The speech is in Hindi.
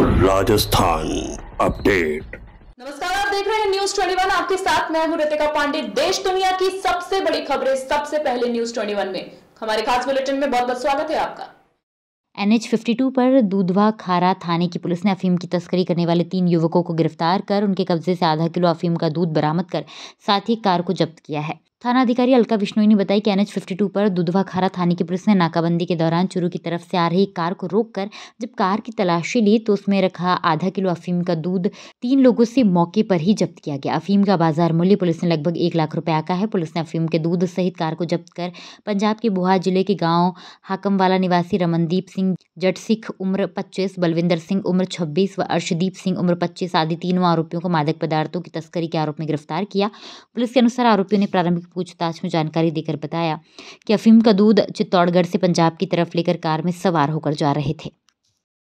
राजस्थान अपडेट नमस्कार आप देख रहे हैं न्यूज ट्वेंटी वन आपके साथ मैं हूं रितिका पांडे देश दुनिया की सबसे बड़ी खबरें सबसे पहले न्यूज ट्वेंटी वन में हमारे खास बुलेटिन में बहुत बहुत स्वागत है आपका एन एच पर दूधवा खारा थाने की पुलिस ने अफीम की तस्करी करने वाले तीन युवकों को गिरफ्तार कर उनके कब्जे से आधा किलो अफीम का दूध बरामद कर साथ ही कार को जब्त किया है थाना अधिकारी अलका बिश्नोई ने बताया कि एनएच 52 पर दुधवाखारा थाने की पुलिस ने नाकाबंदी के दौरान चुरू की तरफ से आ रही कार को रोककर जब कार की तलाशी ली तो उसमें रखा आधा किलो अफीम का दूध तीन लोगों से मौके पर ही जब्त किया गया अफीम का बाजार मूल्य पुलिस ने लगभग एक लाख रुपया आका है पुलिस ने अफीम के दूध सहित कार को जब्त कर पंजाब के बुहार जिले के गाँव हाकमवाला निवासी रमनदीप सिंह जट सिख उम्र पच्चीस बलविंदर सिंह उम्र छब्बीस व अर्शदीप सिंह उम्र पच्चीस आदि तीनों आरोपियों को मादक पदार्थों की तस्करी के आरोप में गिरफ्तार किया पुलिस के अनुसार आरोपियों ने प्रारंभिक पूछताछ में जानकारी देकर बताया कि अफीम का दूध चित्तौड़गढ़ से पंजाब की तरफ लेकर कार में सवार होकर जा रहे थे